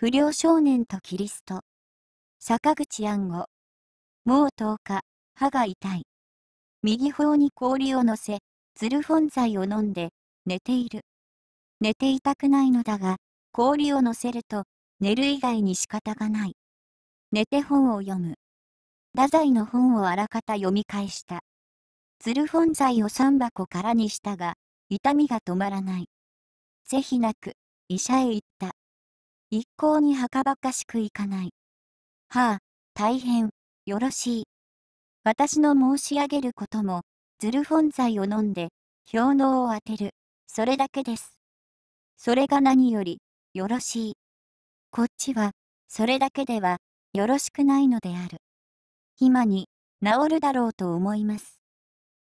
不良少年とキリスト。坂口安吾。もう10日、歯が痛い。右頬に氷を乗せ、ツルフォン剤を飲んで、寝ている。寝ていたくないのだが、氷を乗せると、寝る以外に仕方がない。寝て本を読む。太宰の本をあらかた読み返した。ツルフォン剤を3箱からにしたが、痛みが止まらない。ぜひなく、医者へ行った。向にはばかしくいかない。はあ、大変、よろしい。私の申し上げることも、ズルフォン剤を飲んで、氷のを当てる、それだけです。それが何より、よろしい。こっちは、それだけでは、よろしくないのである。今に、治るだろうと思います。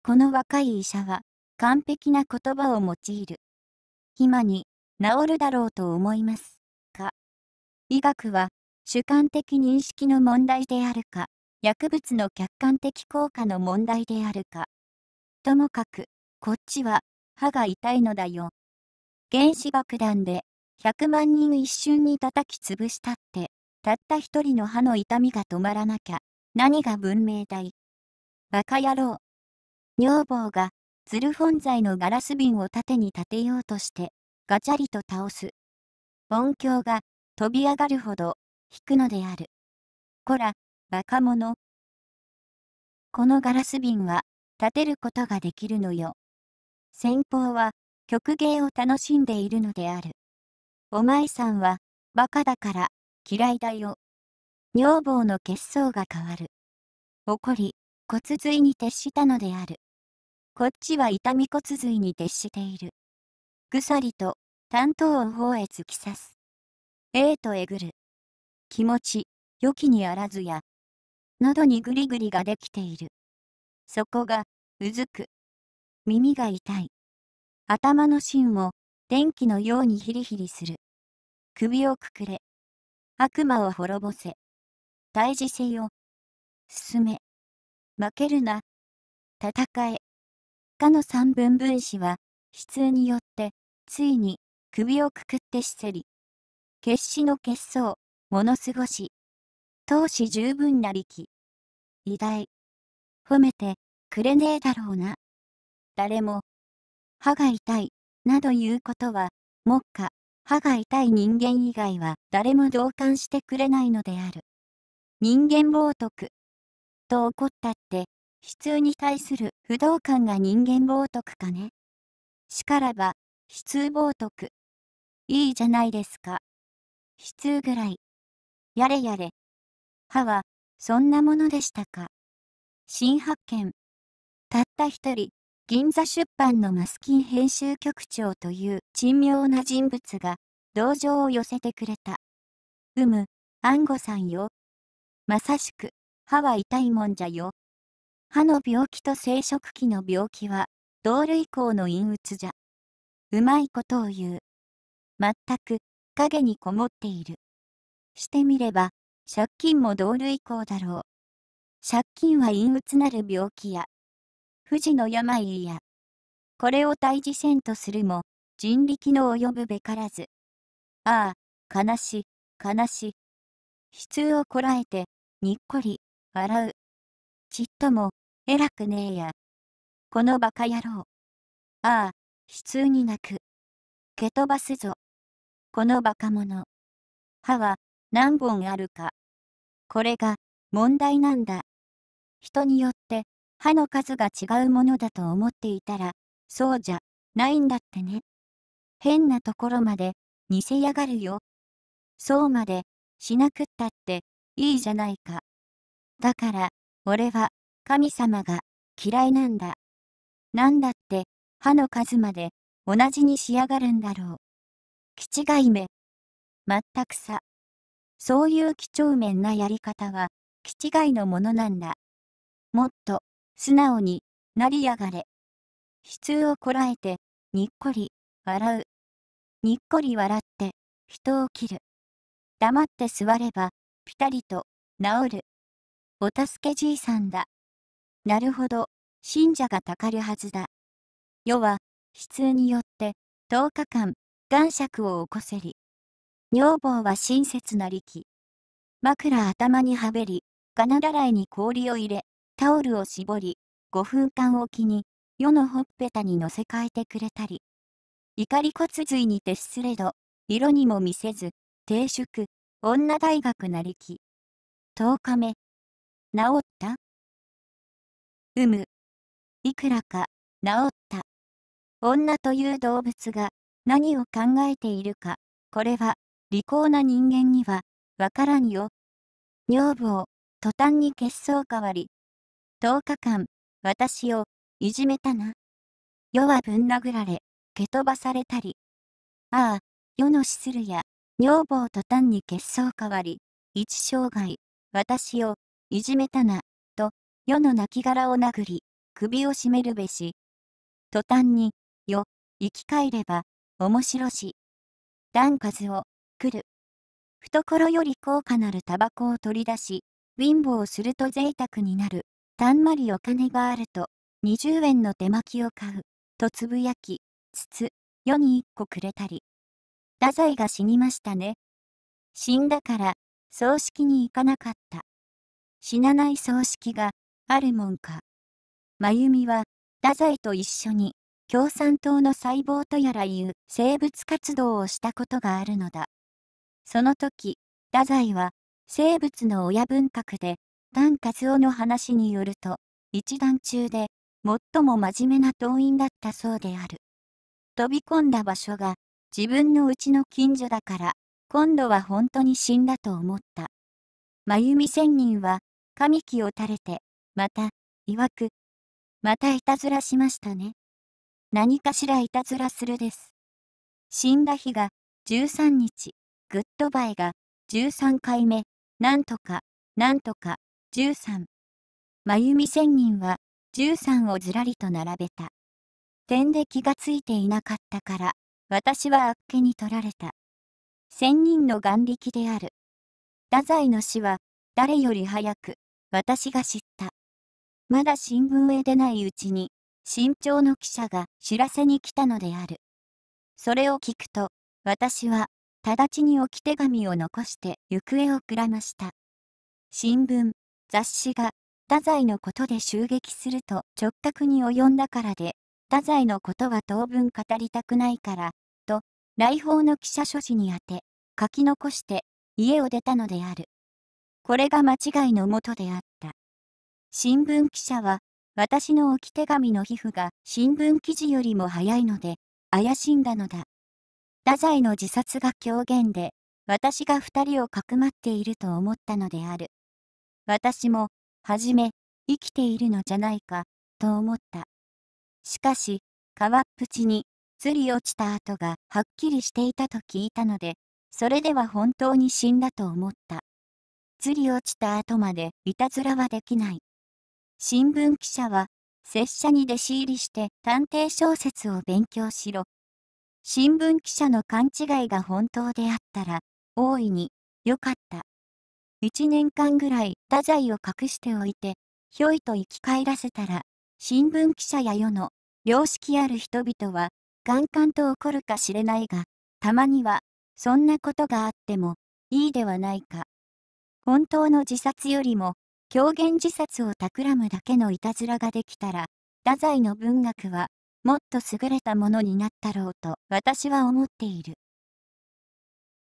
この若い医者は、完璧な言葉を用いる。今に、治るだろうと思います。医学は主観的認識の問題であるか、薬物の客観的効果の問題であるか。ともかく、こっちは歯が痛いのだよ。原子爆弾で100万人一瞬に叩き潰したって、たった一人の歯の痛みが止まらなきゃ、何が文明だい。バカ野郎。女房が、ズルフォン材のガラス瓶を縦に立てようとして、ガチャリと倒す。音響が、飛び上がるほど、引くのである。こら、バカ者。このガラス瓶は、立てることができるのよ。先方は、曲芸を楽しんでいるのである。お前さんは、バカだから、嫌いだよ。女房の血相が変わる。怒り、骨髄に徹したのである。こっちは痛み骨髄に徹している。ぐさりと、担当を方へ突き刺す。A とえぐる。気持ち、良きにあらずや、喉にぐりぐりができている。そこが、うずく。耳が痛い。頭の芯も、電気のようにヒリヒリする。首をくくれ。悪魔を滅ぼせ。退治せよ。進め。負けるな。戦え。かの三分分子は、悲痛によって、ついに、首をくくってしせり。決死の結相、物過ごし。闘志十分な力。偉大。褒めてくれねえだろうな。誰も、歯が痛い、など言うことは、目下、歯が痛い人間以外は誰も同感してくれないのである。人間冒涜。と怒ったって、悲痛に対する不動感が人間冒涜かね。しからば、悲痛冒涜。いいじゃないですか。悲痛ぐらい。やれやれ。歯は、そんなものでしたか。新発見。たった一人、銀座出版のマスキン編集局長という珍妙な人物が、同情を寄せてくれた。うむ、安吾さんよ。まさしく、歯は痛いもんじゃよ。歯の病気と生殖器の病気は、同類項の陰鬱じゃ。うまいことを言う。まったく、影にこもっている。してみれば、借金も同類降だろう。借金は陰鬱なる病気や、不治の病や、これを退治せんとするも、人力の及ぶべからず。ああ、悲し、悲し。悲痛をこらえて、にっこり、笑う。ちっとも、偉くねえや。このバカ野郎。ああ、悲痛に泣く。蹴飛ばすぞ。このバカ者。歯は何本あるか。これが問題なんだ。人によって歯の数が違うものだと思っていたら、そうじゃないんだってね。変なところまで似せやがるよ。そうまでしなくったっていいじゃないか。だから俺は神様が嫌いなんだ。なんだって歯の数まで同じにしやがるんだろう。気違い目。全くさ。そういう几帳面なやり方は、気違いのものなんだ。もっと、素直になりやがれ。悲痛をこらえて、にっこり、笑う。にっこり笑って、人を切る。黙って座れば、ぴたりと、治る。お助けじいさんだ。なるほど、信者がたかるはずだ。世は、悲痛によって、10日間、男爵を起こせり。女房は親切な力。枕頭にはべり、金だらいに氷を入れ、タオルを絞り、5分間おきに、世のほっぺたに乗せ替えてくれたり。怒り骨髄に徹すれど、色にも見せず、定宿、女大学なりき。10日目。治ったうむ。いくらか、治った。女という動物が、何を考えているか、これは、利口な人間には、わからんよ。女房、途端に血相変わり。10日間、私を、いじめたな。世はぶん殴られ、蹴飛ばされたり。ああ、世の死するや、女房途端に血相変わり、一生涯、私を、いじめたな、と、世の亡骸を殴り、首を絞めるべし。途端に、よ、生き返れば、面白し。段数を、来る。懐より高価なるタバコを取り出し、貧乏すると贅沢になる。たんまりお金があると、20円の手巻きを買う。とつぶやき、つつ、世に一個くれたり。太宰が死にましたね。死んだから、葬式に行かなかった。死なない葬式があるもんか。真由美は、太宰と一緒に共産党の細胞とやらいう生物活動をしたことがあるのだ。その時、太宰は、生物の親分格で、丹和夫の話によると、一段中で、最も真面目な党員だったそうである。飛び込んだ場所が、自分のうちの近所だから、今度は本当に死んだと思った。真由美仙人は、神木を垂れて、また、曰く、またいたずらしましたね。何かしらいたずらするです。死んだ日が13日、グッドバイが13回目、なんとか、なんとか、13。真0 0仙人は13をずらりと並べた。点で気がついていなかったから、私はあっけに取られた。仙人の眼力である。太宰の死は、誰より早く、私が知った。まだ新聞へ出ないうちに、新潮の記者が知らせに来たのである。それを聞くと、私は、直ちに置き手紙を残して行方をくらました。新聞、雑誌が、太宰のことで襲撃すると直角に及んだからで、太宰のことは当分語りたくないから、と、来訪の記者所持に宛て、書き残して家を出たのである。これが間違いのもとであった。新聞記者は私の置き手紙の皮膚が新聞記事よりも早いので、怪しんだのだ。太宰の自殺が狂言で、私が二人をかくまっていると思ったのである。私も、はじめ、生きているのじゃないか、と思った。しかし、川っぷちに、ずり落ちた跡がはっきりしていたと聞いたので、それでは本当に死んだと思った。ずり落ちた後までいたずらはできない。新聞記者は、拙者に弟子入りして探偵小説を勉強しろ。新聞記者の勘違いが本当であったら、大いに、よかった。1年間ぐらい太宰を隠しておいて、ひょいと生き返らせたら、新聞記者や世の、良識ある人々は、ンガンと怒るか知れないが、たまには、そんなことがあっても、いいではないか。本当の自殺よりも、狂言自殺を企むだけのいたずらができたら、太宰の文学は、もっと優れたものになったろうと私は思っている。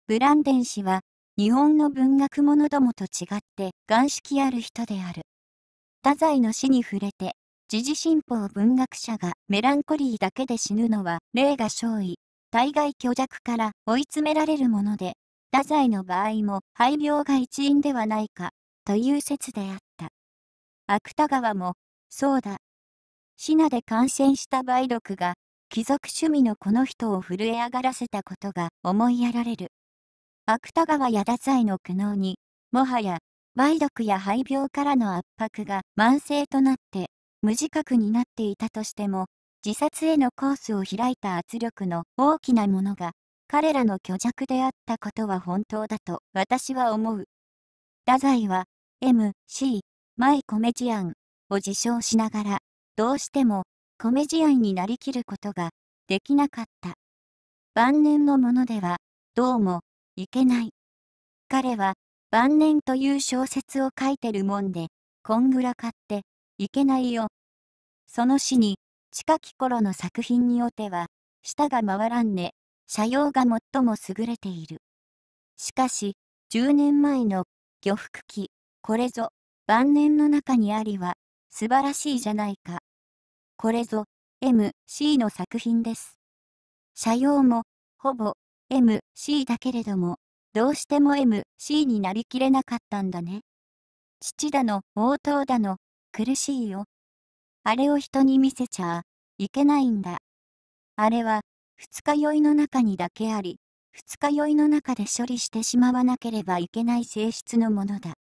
ブランデン氏は、日本の文学者どもと違って鑑識ある人である。太宰の死に触れて、時事新報文学者がメランコリーだけで死ぬのは例が少尉、対外虚弱から追い詰められるもので、太宰の場合も肺病が一因ではないかという説であった。芥川も、そうだ。シナで感染した梅毒が、貴族趣味のこの人を震え上がらせたことが思いやられる。芥川や太宰の苦悩に、もはや、梅毒や肺病からの圧迫が慢性となって、無自覚になっていたとしても、自殺へのコースを開いた圧力の大きなものが、彼らの虚弱であったことは本当だと私は思う。太宰は、MC、マイコメジアンを自称しながら、どうしてもコメジアンになりきることができなかった。晩年のものでは、どうも、いけない。彼は、晩年という小説を書いてるもんで、こんぐらかって、いけないよ。その死に、近き頃の作品におては、舌が回らんね、斜陽が最も優れている。しかし、10年前の漁服期これぞ、晩年の中にありは、素晴らしいじゃないか。これぞ、M、C の作品です。社用も、ほぼ、M、C だけれども、どうしても M、C になりきれなかったんだね。父だの、応答だの、苦しいよ。あれを人に見せちゃいけないんだ。あれは、二日酔いの中にだけあり、二日酔いの中で処理してしまわなければいけない性質のものだ。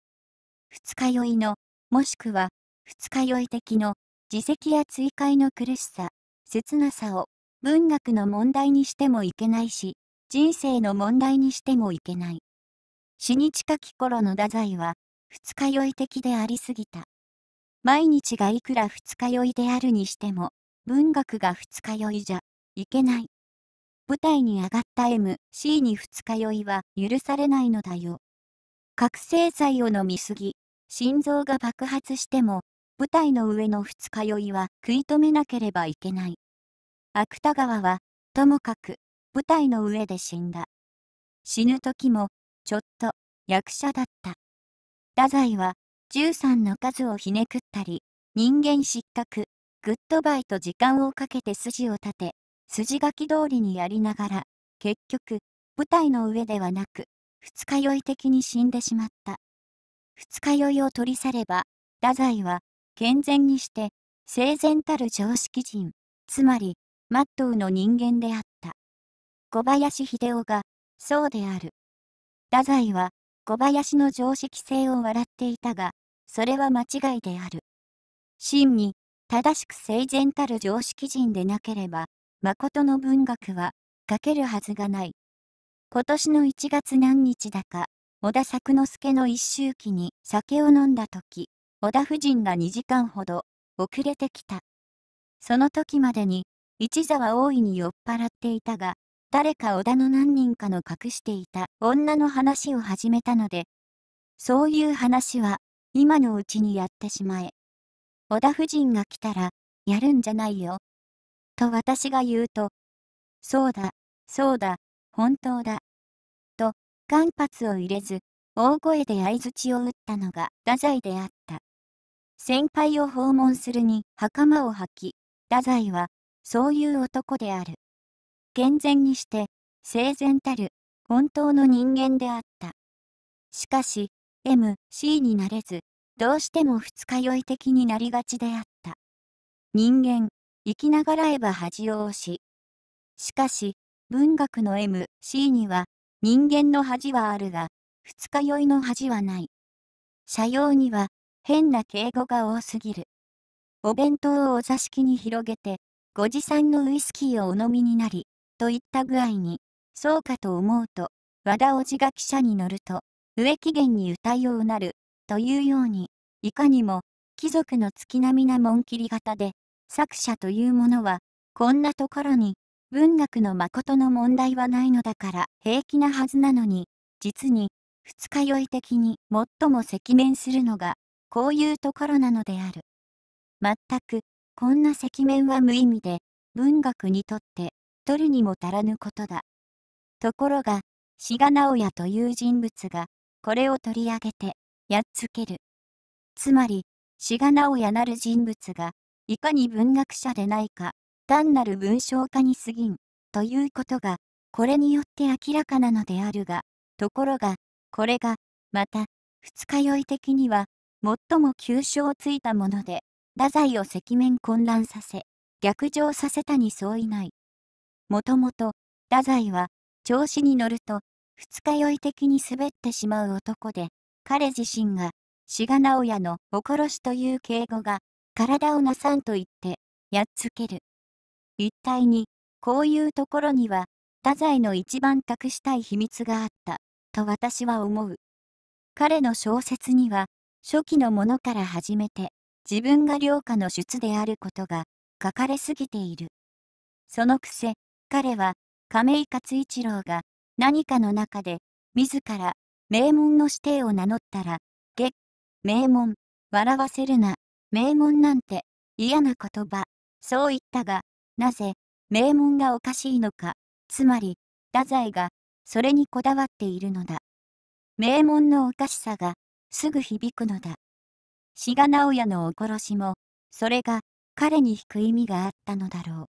二日酔いの、もしくは、二日酔い的の、自責や追悔の苦しさ、切なさを、文学の問題にしてもいけないし、人生の問題にしてもいけない。死に近き頃の太宰は、二日酔い的でありすぎた。毎日がいくら二日酔いであるにしても、文学が二日酔いじゃ、いけない。舞台に上がった M、C に二日酔いは許されないのだよ。覚醒剤を飲みすぎ、心臓が爆発しても、舞台の上の二日酔いは食い止めなければいけない。芥川は、ともかく、舞台の上で死んだ。死ぬ時も、ちょっと、役者だった。太宰は、13の数をひねくったり、人間失格、グッドバイと時間をかけて筋を立て、筋書き通りにやりながら、結局、舞台の上ではなく、二日酔い的に死んでしまった。二日酔いを取り去れば、太宰は健全にして整然たる常識人、つまり、マットウの人間であった。小林秀夫が、そうである。太宰は、小林の常識性を笑っていたが、それは間違いである。真に、正しく整然たる常識人でなければ、誠の文学は、書けるはずがない。今年の1月何日だか、織田作之助の一周忌に酒を飲んだ時、織田夫人が2時間ほど遅れてきた。その時までに、一座は大いに酔っ払っていたが、誰か織田の何人かの隠していた女の話を始めたので、そういう話は今のうちにやってしまえ。織田夫人が来たら、やるんじゃないよ。と私が言うと、そうだ、そうだ、本当だ、間髪を入れず、大声で相槌を打ったのが太宰であった。先輩を訪問するに袴を履き、太宰はそういう男である。健全にして、整然たる、本当の人間であった。しかし、M、C になれず、どうしても二日酔い的になりがちであった。人間、生きながらえば恥を押し。しかし、文学の M、C には、人間の恥はあるが、二日酔いの恥はない。社用には、変な敬語が多すぎる。お弁当をお座敷に広げて、ご持参のウイスキーをお飲みになり、といった具合に、そうかと思うと、和田おじが汽車に乗ると、上機嫌に歌いをうなる、というように、いかにも、貴族の月並みな紋切り型で、作者というものは、こんなところに、文学の誠の問題はないのだから平気なはずなのに、実に、二日酔い的に最も赤面するのが、こういうところなのである。全く、こんな赤面は無意味で、文学にとって、取るにも足らぬことだ。ところが、志賀直哉という人物が、これを取り上げて、やっつける。つまり、志賀直哉なる人物が、いかに文学者でないか単なる文章化に過ぎん、ということが、これによって明らかなのであるが、ところが、これが、また、二日酔い的には、最も急所をついたもので、太宰を赤面混乱させ、逆上させたに相違ない。もともと、太宰は、調子に乗ると、二日酔い的に滑ってしまう男で、彼自身が、志賀直哉のお殺しという敬語が、体をなさんと言って、やっつける、一体に、こういうところには、太宰の一番託したい秘密があった、と私は思う。彼の小説には、初期のものから始めて、自分が良家の出であることが書かれすぎている。そのくせ、彼は、亀井勝一郎が何かの中で、自ら名門の指定を名乗ったら、げ、名門、笑わせるな、名門なんて、嫌な言葉、そう言ったが、なぜ、名門がおかしいのか、つまり、太宰が、それにこだわっているのだ。名門のおかしさが、すぐ響くのだ。志賀直哉のお殺しも、それが、彼に引く意味があったのだろう。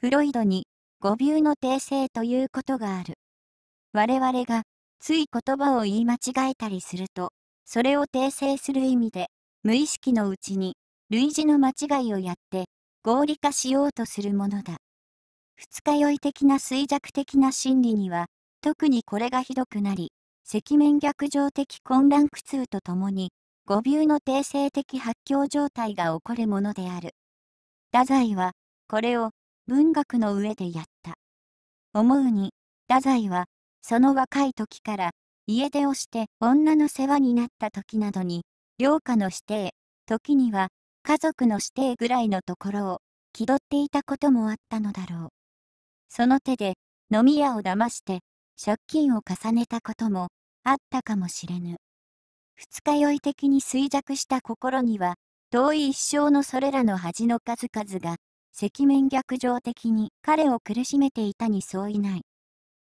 フロイドに、語尾の訂正ということがある。我々が、つい言葉を言い間違えたりすると、それを訂正する意味で、無意識のうちに、類似の間違いをやって、合理化しようとするものだ。二日酔い的な衰弱的な心理には、特にこれがひどくなり、赤面逆上的混乱苦痛とともに、誤謬の定性的発狂状態が起こるものである。太宰は、これを文学の上でやった。思うに、太宰は、その若い時から、家出をして女の世話になった時などに、良家の指定、時には、家族の指定ぐらいのところを気取っていたこともあったのだろう。その手で飲み屋を騙して借金を重ねたこともあったかもしれぬ。二日酔い的に衰弱した心には遠い一生のそれらの恥の数々が赤面逆上的に彼を苦しめていたに相違ない。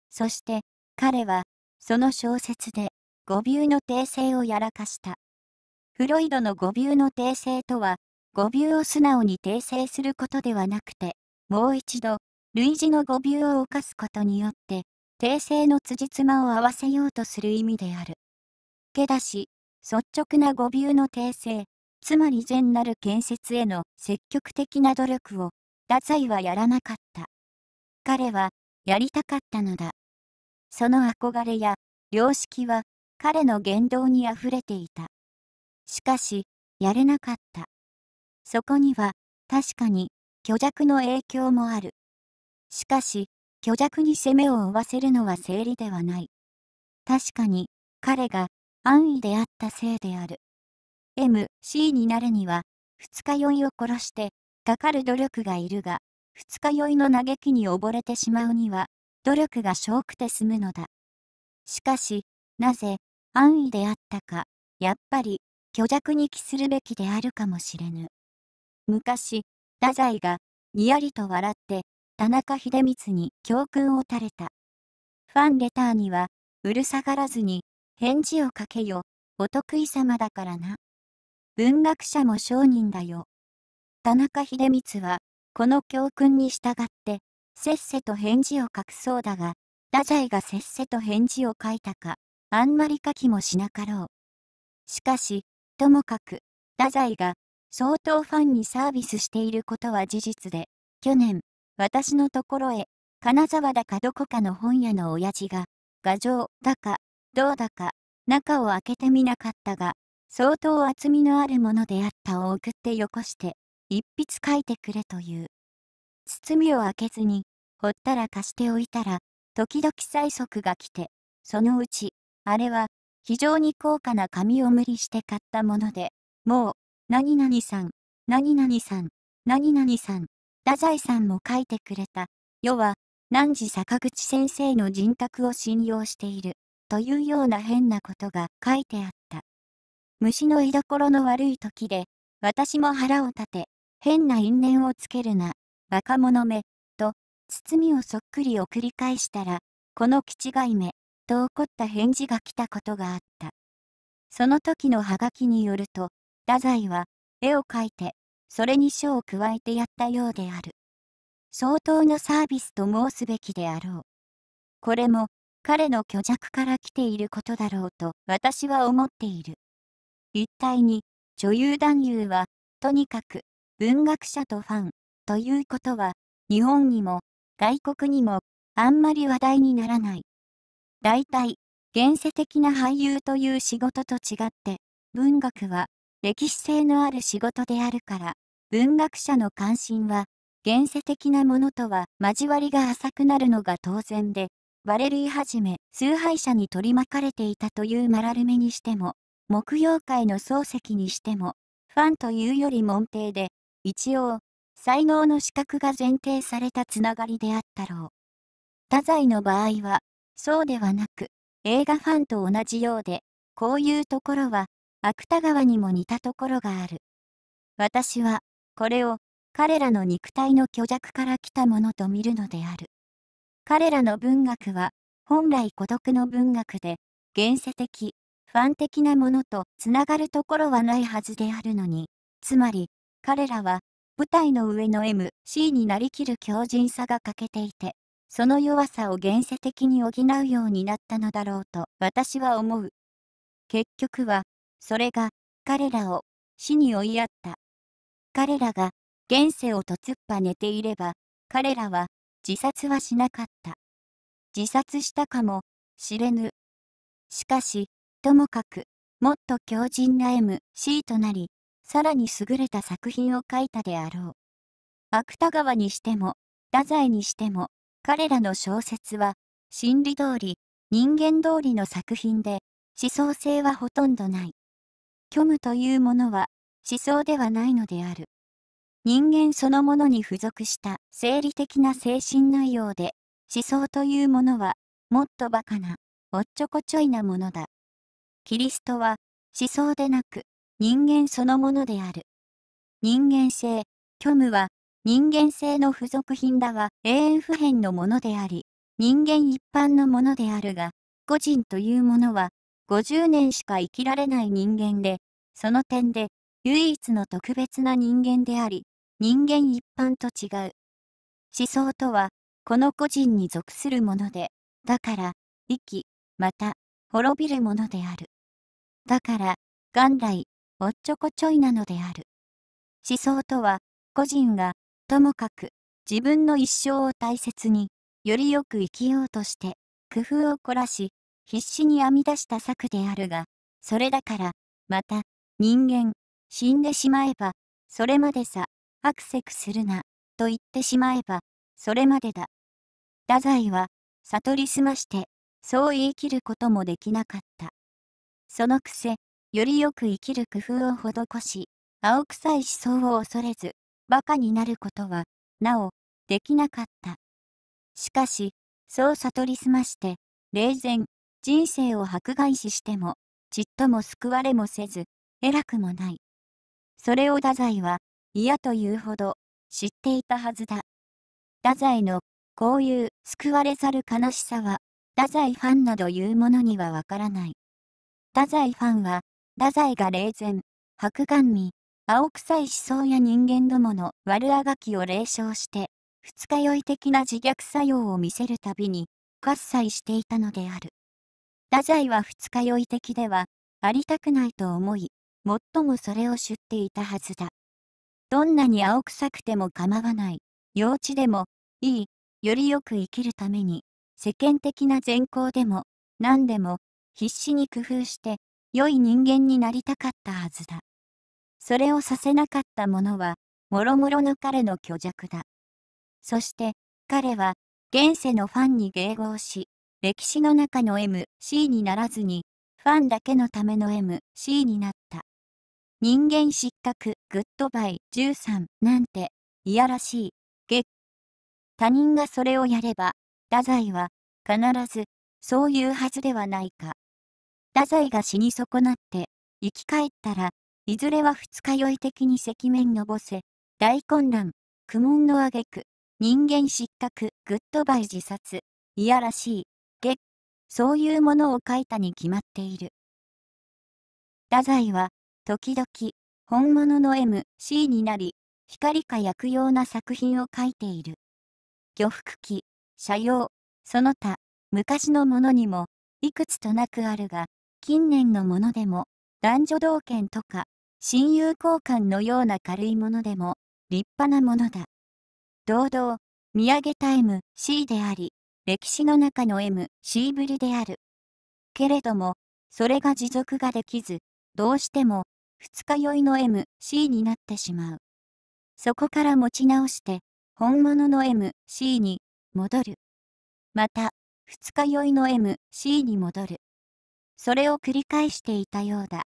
そして彼はその小説で五尾の訂正をやらかした。フロイドの五尾の訂正とは誤尾を素直に訂正することではなくて、もう一度、類似の語尾を犯すことによって、訂正の辻褄を合わせようとする意味である。けだし、率直な語尾の訂正、つまり善なる建設への積極的な努力を、太宰はやらなかった。彼は、やりたかったのだ。その憧れや、良識は、彼の言動にあふれていた。しかし、やれなかった。そこには、確かに、虚弱の影響もある。しかし、虚弱に攻めを負わせるのは生理ではない。確かに、彼が安易であったせいである。M、C になるには、二日酔いを殺して、かかる努力がいるが、二日酔いの嘆きに溺れてしまうには、努力が小くて済むのだ。しかし、なぜ、安易であったか、やっぱり、虚弱に帰するべきであるかもしれぬ。昔、太宰が、にやりと笑って、田中秀光に教訓を垂れた。ファンレターには、うるさがらずに、返事をかけよ、お得意様だからな。文学者も商人だよ。田中秀光は、この教訓に従って、せっせと返事を書くそうだが、太宰がせっせと返事を書いたか、あんまり書きもしなかろう。しかし、ともかく、太宰が、相当ファンにサービスしていることは事実で、去年、私のところへ、金沢だかどこかの本屋の親父が、牙城だか、どうだか、中を開けてみなかったが、相当厚みのあるものであったを送ってよこして、一筆書いてくれという。包みを開けずに、ほったらかしておいたら、時々催促が来て、そのうち、あれは、非常に高価な紙を無理して買ったもので、もう、何々さん、何々さん、何々さん、太宰さんも書いてくれた。要は、何時坂口先生の人格を信用している、というような変なことが書いてあった。虫の居所の悪い時で、私も腹を立て、変な因縁をつけるな、バカ者め、と、包みをそっくり送り返したら、この気違いめ、と怒った返事が来たことがあった。その時のハガキによると、太宰は絵を描いてそれに書を加えてやったようである相当なサービスと申すべきであろうこれも彼の虚弱から来ていることだろうと私は思っている一体に女優男優はとにかく文学者とファンということは日本にも外国にもあんまり話題にならない大体現世的な俳優という仕事と違って文学は歴史性のある仕事であるから、文学者の関心は、現世的なものとは交わりが浅くなるのが当然で、バレリーはじめ崇拝者に取り巻かれていたというマラルメにしても、木曜会の漱石にしても、ファンというより門弟で、一応、才能の資格が前提されたつながりであったろう。太宰の場合は、そうではなく、映画ファンと同じようで、こういうところは芥川にも似たところがある。私は、これを、彼らの肉体の虚弱から来たものと見るのである。彼らの文学は、本来孤独の文学で、現世的、ファン的なものとつながるところはないはずであるのに、つまり、彼らは、舞台の上の M、C になりきる強靭さが欠けていて、その弱さを現世的に補うようになったのだろうと私は思う。結局は、それが彼らを死に追いやった。彼らが現世をとっぱ寝ていれば、彼らは自殺はしなかった。自殺したかもしれぬ。しかし、ともかく、もっと強靭な MC となり、さらに優れた作品を書いたであろう。芥川にしても、太宰にしても、彼らの小説は、心理通り、人間通りの作品で、思想性はほとんどない。虚無というものは思想ではないのである。人間そのものに付属した生理的な精神内容で、思想というものは、もっとバカな、おっちょこちょいなものだ。キリストは、思想でなく、人間そのものである。人間性、虚無は、人間性の付属品だは永遠不変のものであり、人間一般のものであるが、個人というものは、50年しか生きられない人間で、その点で、唯一の特別な人間であり、人間一般と違う。思想とは、この個人に属するもので、だから、生き、また、滅びるものである。だから、元来、おっちょこちょいなのである。思想とは、個人が、ともかく、自分の一生を大切に、よりよく生きようとして、工夫を凝らし、必死に編み出した策であるが、それだから、また、人間、死んでしまえば、それまでさ、アクセクするな、と言ってしまえば、それまでだ。太宰は、悟りすまして、そう言い切ることもできなかった。そのくせ、よりよく生きる工夫を施し、青臭い思想を恐れず、馬鹿になることは、なお、できなかった。しかし、そう悟りすまして、霊然、人生を迫害視しても、ちっとも救われもせず、偉くもない。それを太宰は嫌というほど知っていたはずだ。太宰のこういう救われざる悲しさは、太宰ファンなどいうものにはわからない。太宰ファンは、太宰が霊前、白眼味、青臭い思想や人間どもの悪あがきを霊笑して、二日酔い的な自虐作用を見せるたびに、喝采していたのである。太宰は二日酔い的では、ありたくないと思い、最もそれを知っていたはずだ。どんなに青臭くても構わない、幼稚でも、いい、よりよく生きるために、世間的な善行でも、何でも、必死に工夫して、良い人間になりたかったはずだ。それをさせなかったものは、もろもろの彼の虚弱だ。そして、彼は、現世のファンに迎合し、歴史の中の MC にならずに、ファンだけのための MC になった。人間失格、グッドバイ、13なんて、いやらしい、ゲッ。他人がそれをやれば、太宰は、必ず、そういうはずではないか。太宰が死に損なって、生き返ったら、いずれは二日酔い的に赤面のぼせ、大混乱、苦悶の挙句、人間失格、グッドバイ自殺、いやらしい、下、そういうものを書いたに決まっている。太宰は、時々、本物の M、C になり、光か薬用な作品を書いている。漁服機、車用、その他、昔のものにも、いくつとなくあるが、近年のものでも、男女同権とか、親友交換のような軽いものでも、立派なものだ。堂々、土産タイム C であり、歴史の中の M、C ぶりである。けれども、それが持続ができず、どうしても、二日酔いの M、C になってしまう。そこから持ち直して、本物の M、C に戻る。また、二日酔いの M、C に戻る。それを繰り返していたようだ。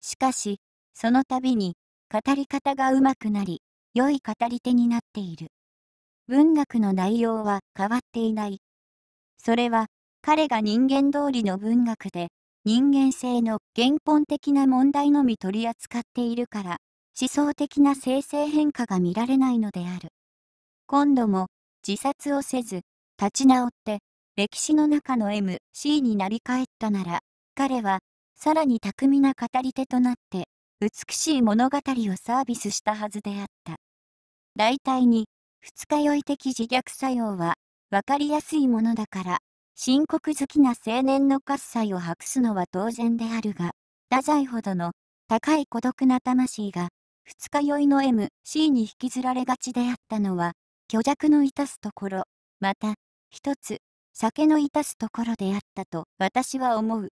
しかし、その度に、語り方がうまくなり、良い語り手になっている。文学の内容は変わっていない。それは、彼が人間通りの文学で、人間性の原本的な問題のみ取り扱っているから、思想的な生成変化が見られないのである。今度も、自殺をせず、立ち直って、歴史の中の MC になり返ったなら、彼は、さらに巧みな語り手となって、美しい物語をサービスしたはずであった。大体に、二日酔い的自虐作用は、わかりやすいものだから、深刻好きな青年の喝采を博すのは当然であるが、太宰ほどの高い孤独な魂が、二日酔いの M、C に引きずられがちであったのは、虚弱の致すところ、また、一つ、酒の致すところであったと私は思う。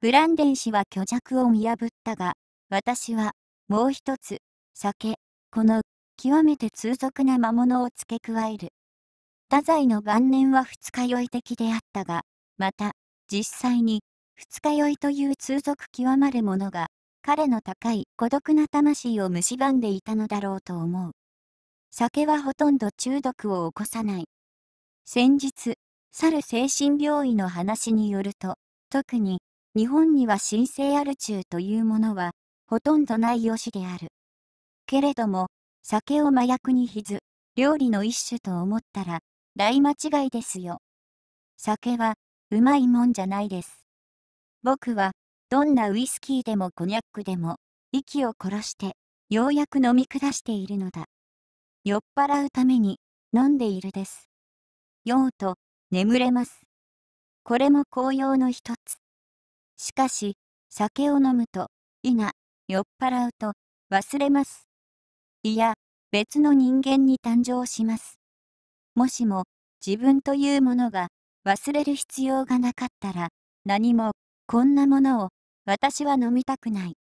ブランデン氏は虚弱を見破ったが、私は、もう一つ、酒、この極めて通俗な魔物を付け加える。太宰の晩年は二日酔い的であったが、また、実際に、二日酔いという通俗極まるものが、彼の高い孤独な魂を蝕んでいたのだろうと思う。酒はほとんど中毒を起こさない。先日、猿る精神病院の話によると、特に、日本には神聖アル中というものは、ほとんどないよしである。けれども、酒を麻薬にひず、料理の一種と思ったら、大間違いですよ。酒は、うまいもんじゃないです。僕は、どんなウイスキーでもコニャックでも、息を殺して、ようやく飲み下しているのだ。酔っ払うために、飲んでいるです。酔うと、眠れます。これも紅葉の一つ。しかし、酒を飲むと、否、酔っ払うと、忘れます。いや、別の人間に誕生します。もしも、自分というものが忘れる必要がなかったら、何も、こんなものを、私は飲みたくない。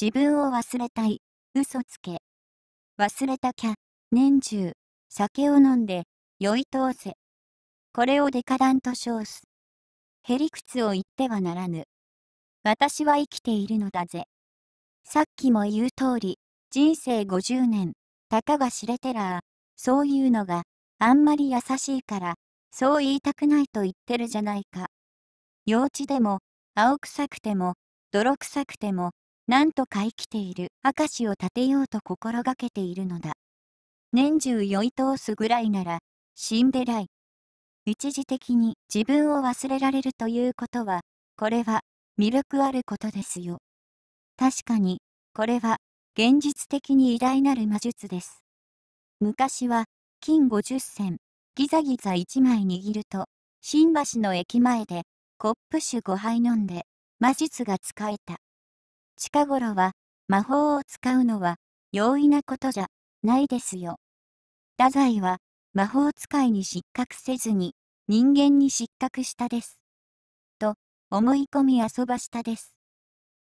自分を忘れたい、嘘つけ。忘れたきゃ、年中、酒を飲んで、酔い通せ。これをデカダンと称す。へりくつを言ってはならぬ。私は生きているのだぜ。さっきも言う通り、人生50年、たかが知れてらー、そういうのがあんまり優しいから、そう言いたくないと言ってるじゃないか。幼稚でも、青臭くても、泥臭くても、なんとか生きている証を立てようと心がけているのだ。年中酔い通すぐらいなら、死んでらい。一時的に自分を忘れられるということは、これは、魅力あることですよ。確かに、これは、現実的に偉大なる魔術です。昔は、金50銭、ギザギザ1枚握ると、新橋の駅前で、コップ酒5杯飲んで、魔術が使えた。近頃は、魔法を使うのは、容易なことじゃないですよ。太宰は、魔法使いに失格せずに、人間に失格したです。と、思い込み遊ばしたです。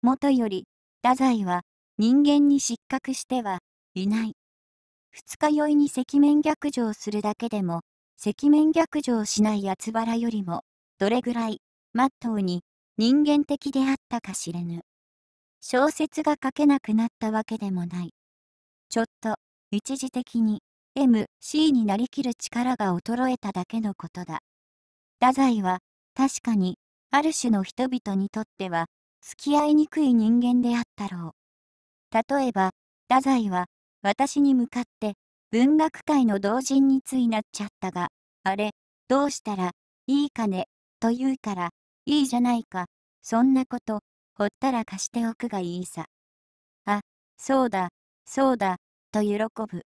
もとより、太宰は、人間に失格してはいない。二日酔いに赤面逆上するだけでも、赤面逆上しない厚腹よりも、どれぐらい、まっとうに、人間的であったか知れぬ。小説が書けなくなったわけでもない。ちょっと、一時的に、M、C になりきる力が衰えただけのことだ。太宰は、確かに、ある種の人々にとっては、付き合いにくい人間であったろう。例えば、太宰は、私に向かって、文学界の同人についなっちゃったが、あれ、どうしたら、いいかね、と言うから、いいじゃないか、そんなこと、ほったら貸しておくがいいさ。あ、そうだ、そうだ、と喜ぶ。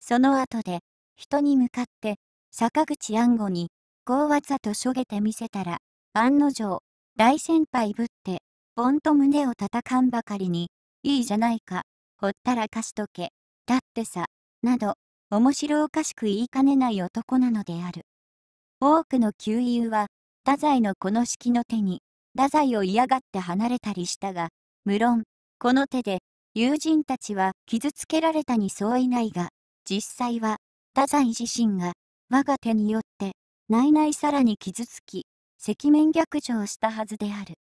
その後で、人に向かって、坂口安吾に、こうわざとしょげてみせたら、案の定、大先輩ぶって、ポンと胸を叩かんばかりに、いいじゃないか、ほったらかしとけ、だってさ、など、面白おかしく言いかねない男なのである。多くの旧友は、太宰のこの式の手に、太宰を嫌がって離れたりしたが、無論、この手で、友人たちは傷つけられたに相違ないが、実際は、太宰自身が、我が手によって、内々さらに傷つき、赤面逆上したはずである。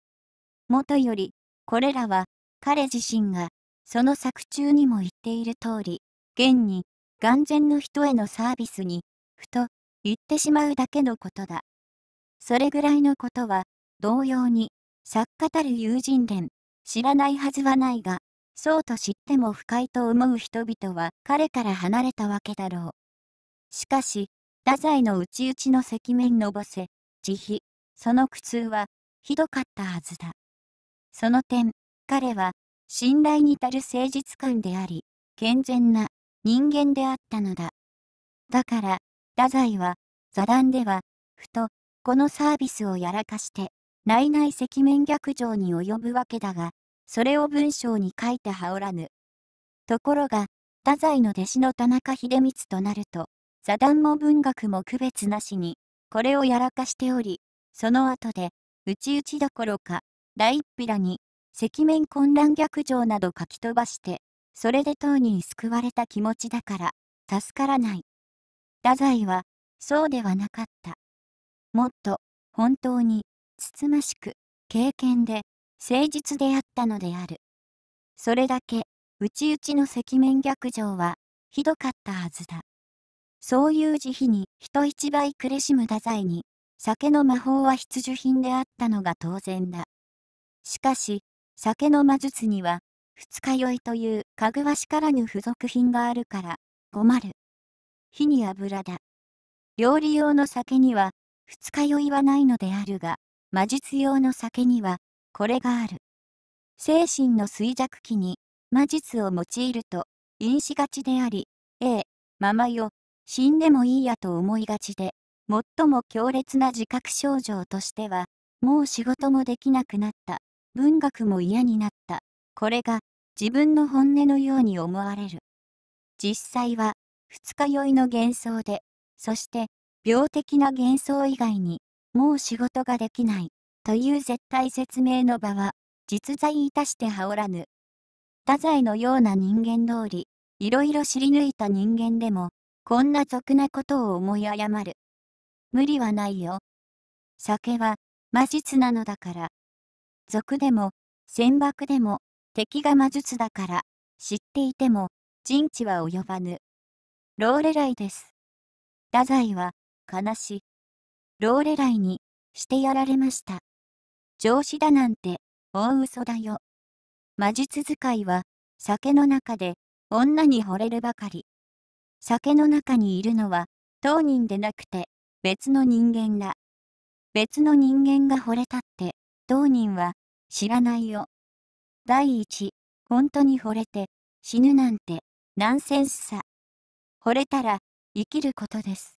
もとより、これらは彼自身が、その作中にも言っている通り、現に、眼前の人へのサービスに、ふと、言ってしまうだけのことだ。それぐらいのことは、同様に、作家たる友人伝、知らないはずはないが、そうと知っても不快と思う人々は彼から離れたわけだろう。しかし、太宰の内々の赤面のぼせ、慈悲、その苦痛は、ひどかったはずだ。その点、彼は、信頼に足る誠実感であり、健全な人間であったのだ。だから、太宰は、座談では、ふと、このサービスをやらかして、内々赤面逆上に及ぶわけだが、それを文章に書いて羽織らぬ。ところが、太宰の弟子の田中秀光となると、座談も文学も区別なしに、これをやらかしており、その後で、内々どころか、第一ピラに、赤面混乱逆上など書き飛ばして、それで当人救われた気持ちだから、助からない。太宰は、そうではなかった。もっと、本当に、つつましく、経験で、誠実であったのである。それだけ、内々の赤面逆上は、ひどかったはずだ。そういう慈悲に人一倍苦しむ太宰に、酒の魔法は必需品であったのが当然だ。しかし、酒の魔術には、二日酔いというかぐわしからぬ付属品があるから、困る。火に油だ。料理用の酒には、二日酔いはないのであるが、魔術用の酒には、これがある。精神の衰弱期に、魔術を用いると、因しがちであり、A、ママよ、死んでもいいやと思いがちで、最も強烈な自覚症状としては、もう仕事もできなくなった文学も嫌になった。これが自分の本音のように思われる。実際は二日酔いの幻想で、そして病的な幻想以外にもう仕事ができないという絶対説明の場は実在いたして羽織らぬ。太宰のような人間通り、いろいろ知り抜いた人間でも、こんな俗なことを思い誤る。無理はないよ。酒は魔術なのだから、俗でも、戦爆でも、敵が魔術だから、知っていても、陣地は及ばぬ。ローレライです。太宰は、悲し。ローレライに、してやられました。上司だなんて、大嘘だよ。魔術使いは、酒の中で、女に惚れるばかり。酒の中にいるのは、当人でなくて、別の人間だ。別の人間が惚れたって、当人は知らないよ。第一、本当に惚れて死ぬなんてナンセンスさ。惚れたら生きることです。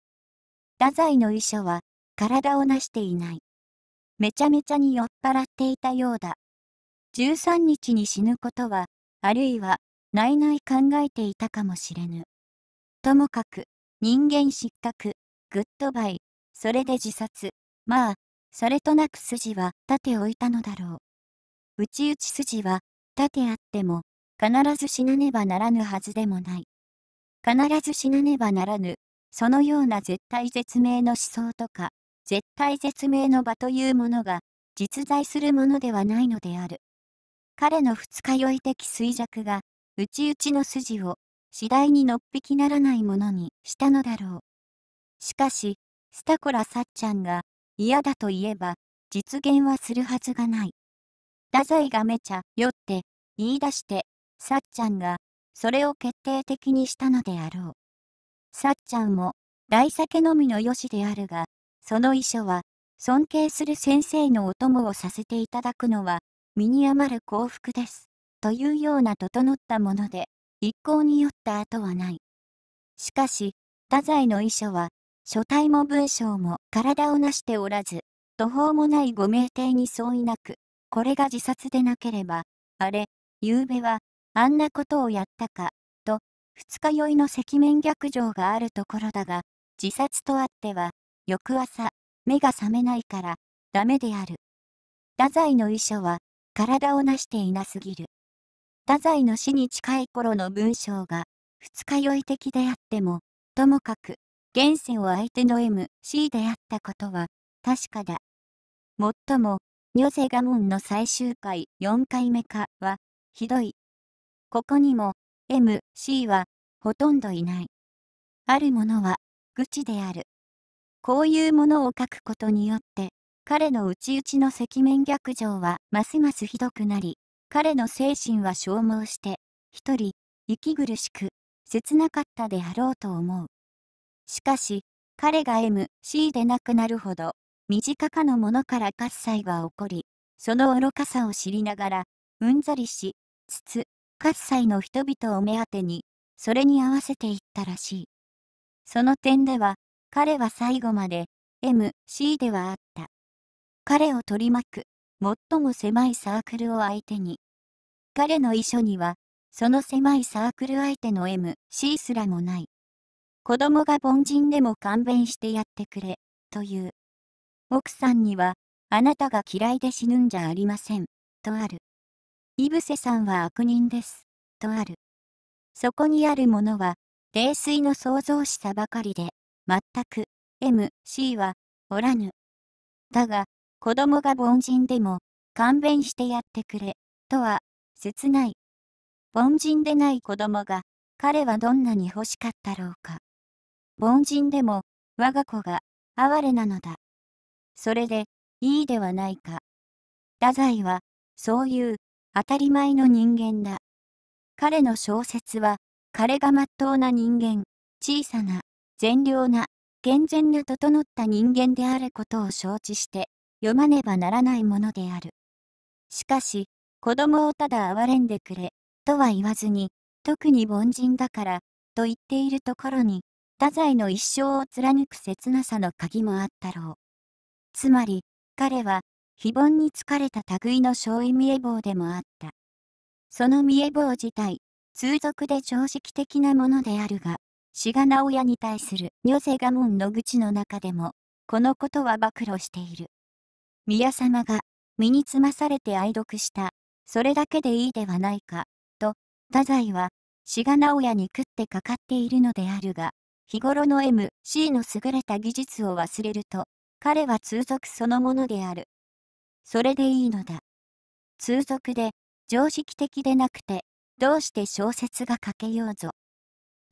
太宰の遺書は体をなしていない。めちゃめちゃに酔っ払っていたようだ。13日に死ぬことは、あるいは、ないない考えていたかもしれぬ。ともかく、人間失格、グッドバイ、それで自殺。まあ、それとなく筋は立て置いたのだろう。内ちち筋は立てあっても、必ず死なねばならぬはずでもない。必ず死なねばならぬ、そのような絶対絶命の思想とか、絶対絶命の場というものが、実在するものではないのである。彼の二日酔い的衰弱が、内々の筋を、次第にのっぴきならないものにしたのだろう。しかし、スタコラ・サッチャンが、嫌だと言えば、実現はするはずがない。太宰がめちゃ、よって言い出して、さっちゃんが、それを決定的にしたのであろう。さっちゃんも、大酒飲みのよしであるが、その遺書は、尊敬する先生のお供をさせていただくのは、身に余る幸福です。というような整ったもので、一向に酔った後はない。しかし、太宰の遺書は、書体も文章も体をなしておらず、途方もないご名帝に相違なく、これが自殺でなければ、あれ、ゆうべは、あんなことをやったか、と、二日酔いの赤面逆上があるところだが、自殺とあっては、翌朝、目が覚めないから、ダメである。太宰の遺書は、体をなしていなすぎる。太宰の死に近い頃の文章が、二日酔い的であっても、ともかく、現世を相手の MC であったことは確かだ。もっとも、ゼガモンの最終回4回目かは、ひどい。ここにも、MC は、ほとんどいない。あるものは、愚痴である。こういうものを書くことによって、彼の内々の赤面逆上はますますひどくなり、彼の精神は消耗して、一人、息苦しく、切なかったであろうと思う。しかし、彼が MC でなくなるほど、身近かのものから喝采は起こり、その愚かさを知りながら、うんざりし、つつ、喝采の人々を目当てに、それに合わせていったらしい。その点では、彼は最後まで、MC ではあった。彼を取り巻く、最も狭いサークルを相手に。彼の遺書には、その狭いサークル相手の MC すらもない。子供が凡人でも勘弁してやってくれ、という。奥さんには、あなたが嫌いで死ぬんじゃありません、とある。イブセさんは悪人です、とある。そこにあるものは、冷水の創造しさばかりで、全く、M、C は、おらぬ。だが、子供が凡人でも、勘弁してやってくれ、とは、切ない。凡人でない子供が、彼はどんなに欲しかったろうか。凡人でも我が子が哀れなのだ。それでいいではないか。太宰はそういう当たり前の人間だ。彼の小説は彼がまっとうな人間、小さな、善良な、健全な整った人間であることを承知して読まねばならないものである。しかし、子供をただ哀れんでくれ、とは言わずに、特に凡人だから、と言っているところに、太宰の一生を貫く切なさの鍵もあったろう。つまり、彼は、非凡に疲れた類の勝意見え坊でもあった。その見え坊自体、通俗で常識的なものであるが、志賀直哉に対する女性我門の愚痴の中でも、このことは暴露している。宮様が、身につまされて愛読した、それだけでいいではないか、と、太宰は、志賀直哉に食ってかかっているのであるが、日頃の M、C の優れた技術を忘れると、彼は通俗そのものである。それでいいのだ。通俗で、常識的でなくて、どうして小説が書けようぞ。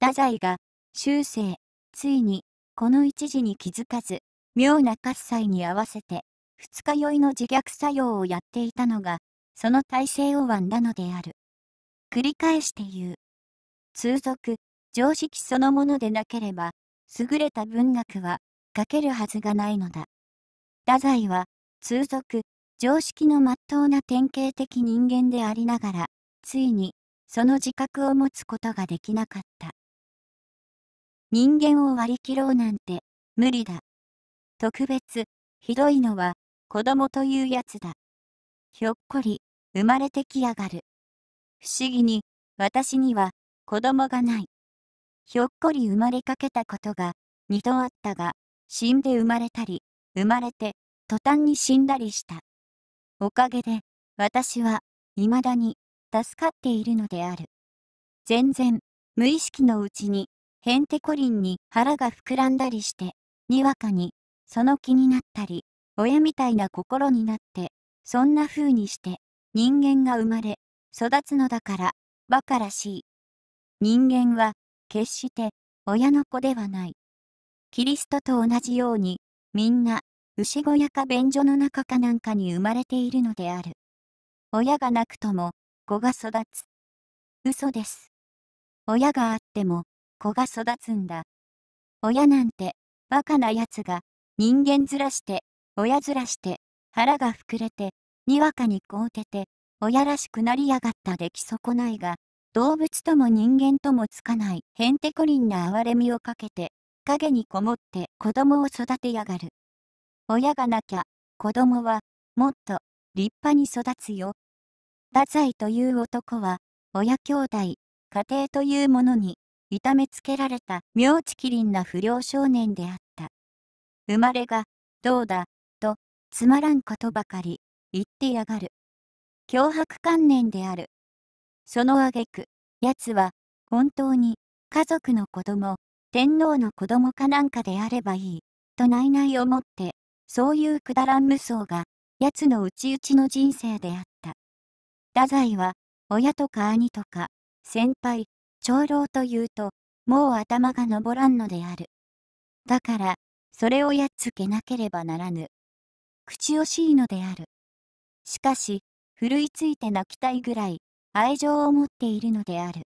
太宰が、終生、ついに、この一時に気づかず、妙な喝采に合わせて、二日酔いの自虐作用をやっていたのが、その体制を湾なだのである。繰り返して言う。通俗、常識そのものでなければ、優れた文学は書けるはずがないのだ。太宰は、通俗、常識のまっとうな典型的人間でありながら、ついに、その自覚を持つことができなかった。人間を割り切ろうなんて、無理だ。特別、ひどいのは、子供というやつだ。ひょっこり、生まれてきやがる。不思議に、私には、子供がない。ひょっこり生まれかけたことが二度あったが、死んで生まれたり、生まれて途端に死んだりした。おかげで、私は、未だに、助かっているのである。全然、無意識のうちに、ヘンテコリンに腹が膨らんだりして、にわかに、その気になったり、親みたいな心になって、そんな風にして、人間が生まれ、育つのだから、馬鹿らしい。人間は、決して親の子ではない。キリストと同じように、みんな、牛小屋か便所の中かなんかに生まれているのである。親がなくとも、子が育つ。嘘です。親があっても、子が育つんだ。親なんて、バカな奴が、人間ずらして、親ずらして、腹が膨れて、にわかに凍てて、親らしくなりやがった出来損ないが、動物とも人間ともつかないへんてこりんな哀れみをかけて、影にこもって子供を育てやがる。親がなきゃ、子供は、もっと、立派に育つよ。太宰という男は、親兄弟、家庭というものに、痛めつけられた妙地麒麟な不良少年であった。生まれが、どうだ、と、つまらんことばかり、言ってやがる。脅迫観念である。その挙句、奴は、本当に、家族の子供、天皇の子供かなんかであればいい、と内々をもって、そういうくだらん無双が、奴の内々の人生であった。太宰は、親とか兄とか、先輩、長老というと、もう頭が上らんのである。だから、それをやっつけなければならぬ。口惜しいのである。しかし、ふるいついて泣きたいぐらい、愛情を持っているのである。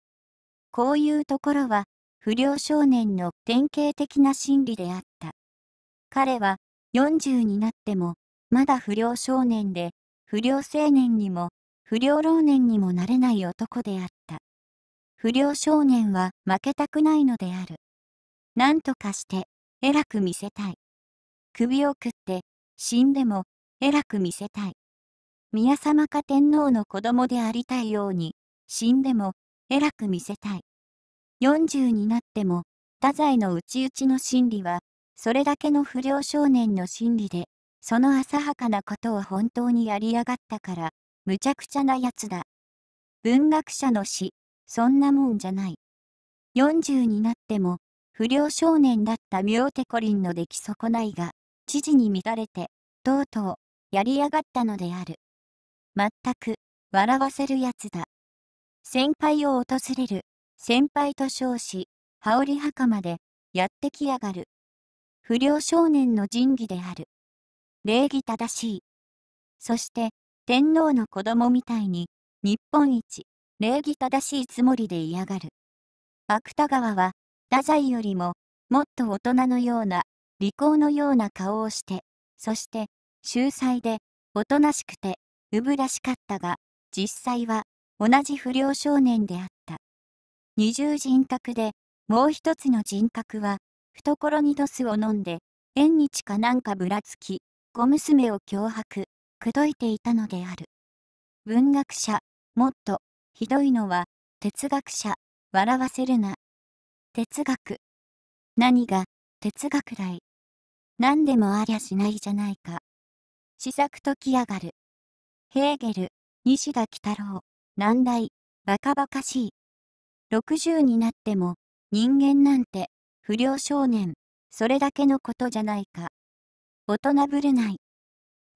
こういうところは、不良少年の典型的な心理であった。彼は、40になっても、まだ不良少年で、不良青年にも、不良老年にもなれない男であった。不良少年は負けたくないのである。何とかして、偉く見せたい。首をくって、死んでも、偉く見せたい。宮様か天皇の子供でありたいように、死んでも、偉く見せたい。40になっても、太宰の内々の心理は、それだけの不良少年の心理で、その浅はかなことを本当にやりやがったから、むちゃくちゃなやつだ。文学者の死、そんなもんじゃない。40になっても、不良少年だった妙手コリンの出来損ないが、知事に乱れて、とうとう、やりやがったのである。全く、笑わせるやつだ。先輩を訪れる、先輩と称し、羽織袴で、やってきやがる。不良少年の仁義である。礼儀正しい。そして、天皇の子供みたいに、日本一、礼儀正しいつもりで嫌がる。芥川は、太宰よりも、もっと大人のような、利口のような顔をして、そして、秀才で、おとなしくて、産むらしかったが、実際は同じ不良少年であった。二重人格で、もう一つの人格は、懐にドスを飲んで、縁日かなんかぶらつき、小娘を脅迫、口説いていたのである。文学者、もっと、ひどいのは、哲学者、笑わせるな。哲学。何が、哲学来。何でもありゃしないじゃないか。試作ときやがる。ヘーゲル、西田喜太郎、難題、バカバカしい。60になっても、人間なんて、不良少年、それだけのことじゃないか。大人ぶるない。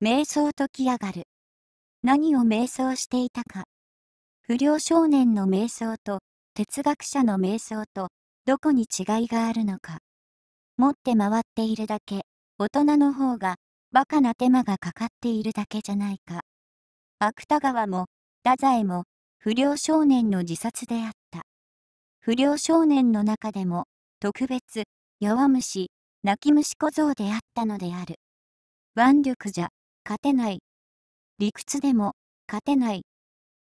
瞑想解きやがる。何を瞑想していたか。不良少年の瞑想と、哲学者の瞑想と、どこに違いがあるのか。持って回っているだけ、大人の方が、バカな手間がかかっているだけじゃないか。芥川も、太宰も、不良少年の自殺であった。不良少年の中でも、特別、弱虫、泣き虫小僧であったのである。腕力じゃ、勝てない。理屈でも、勝てない。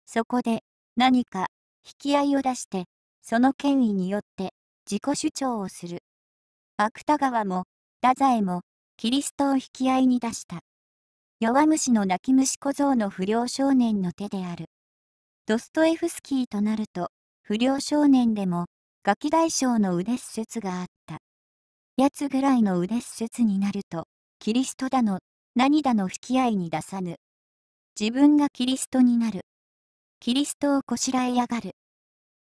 そこで、何か、引き合いを出して、その権威によって、自己主張をする。芥川も、太宰も、キリストを引き合いに出した。弱虫の泣き虫小僧の不良少年の手である。ドストエフスキーとなると、不良少年でも、ガキ大将の腕っ設があった。やつぐらいの腕っ設になると、キリストだの、何だの引き合いに出さぬ。自分がキリストになる。キリストをこしらえやがる。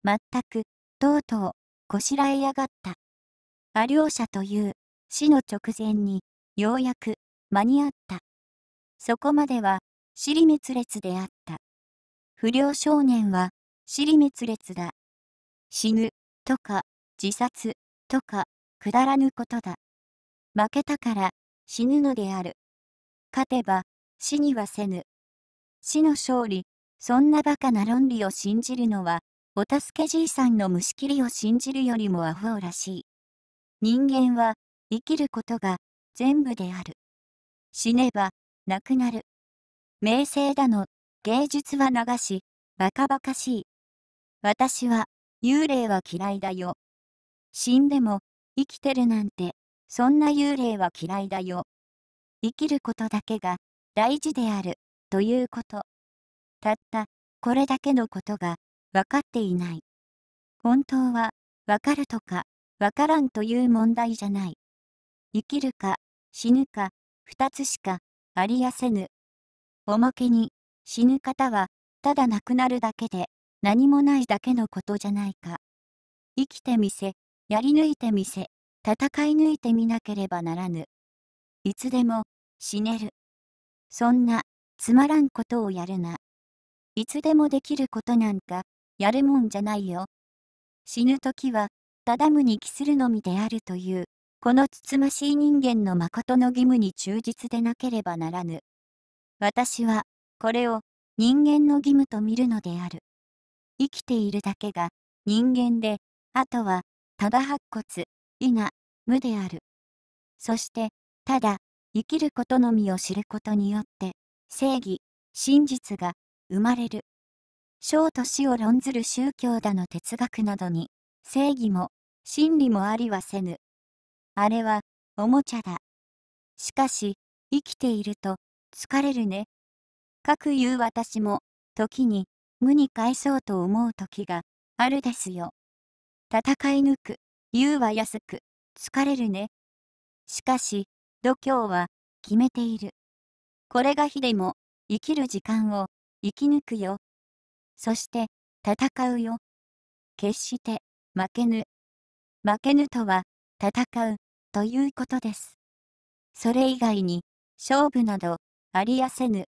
まったく、とうとう、こしらえやがった。ア両者という、死の直前に、ようやく、間に合った。そこまでは、尻滅裂であった。不良少年は、尻滅裂だ。死ぬ、とか、自殺、とか、くだらぬことだ。負けたから死ぬのである。勝てば死にはせぬ。死の勝利、そんなバカな論理を信じるのは、お助けじいさんの虫切りを信じるよりもアホらしい。人間は生きることが全部である。死ねばなくなる。名声だの、芸術は流し、バカバカしい。私は、幽霊は嫌いだよ。死んでも、生きてるなんて、そんな幽霊は嫌いだよ。生きることだけが、大事である、ということ。たった、これだけのことが、わかっていない。本当は、わかるとか、わからんという問題じゃない。生きるか、死ぬか、二つしか、ありやせぬ。おまけに、死ぬ方は、ただ亡くなるだけで、何もないだけのことじゃないか。生きてみせ、やり抜いてみせ、戦い抜いてみなければならぬ。いつでも、死ねる。そんな、つまらんことをやるな。いつでもできることなんか、やるもんじゃないよ。死ぬ時は、ただ無に帰するのみであるという。このつつましい人間の誠の義務に忠実でなければならぬ。私は、これを人間の義務と見るのである。生きているだけが人間で、あとは、ただ白骨、いな、無である。そして、ただ、生きることのみを知ることによって、正義、真実が生まれる。生と死を論ずる宗教だの哲学などに、正義も、真理もありはせぬ。あれは、おもちゃだ。しかし、生きていると、疲れるね。かくいう私も、時に、無に返そうと思う時が、あるですよ。戦い抜く、言うは安く、疲れるね。しかし、度胸は、決めている。これが火でも、生きる時間を、生き抜くよ。そして、戦うよ。決して、負けぬ。負けぬとは、戦うということです。それ以外に勝負などありやせぬ。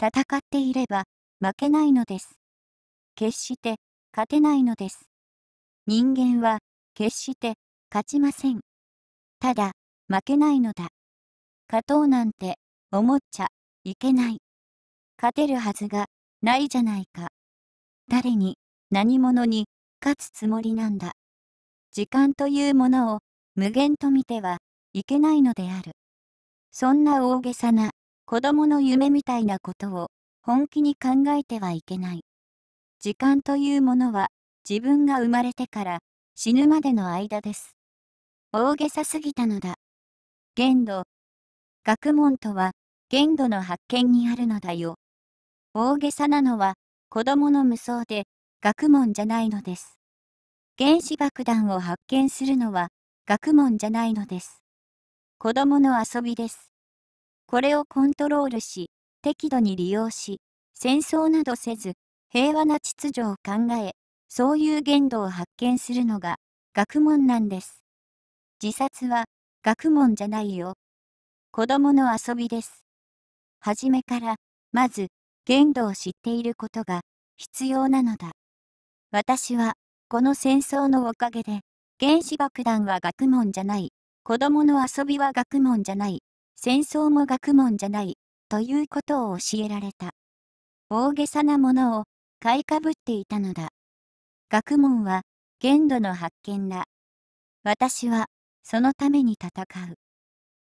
戦っていれば負けないのです。決して勝てないのです。人間は決して勝ちません。ただ負けないのだ。勝とうなんて思っちゃいけない。勝てるはずがないじゃないか。誰に何者に勝つつもりなんだ。時間というものを無限と見てはいけないのである。そんな大げさな子供の夢みたいなことを本気に考えてはいけない。時間というものは自分が生まれてから死ぬまでの間です。大げさすぎたのだ。限度。学問とは限度の発見にあるのだよ。大げさなのは子供の無双で学問じゃないのです。原子爆弾を発見するのは学問じゃないのです。子供の遊びです。これをコントロールし、適度に利用し、戦争などせず、平和な秩序を考え、そういう限度を発見するのが学問なんです。自殺は学問じゃないよ。子供の遊びです。はじめから、まず、限度を知っていることが必要なのだ。私はこの戦争のおかげで、原子爆弾は学問じゃない、子供の遊びは学問じゃない、戦争も学問じゃない、ということを教えられた。大げさなものを買いかぶっていたのだ。学問は限度の発見だ。私はそのために戦う。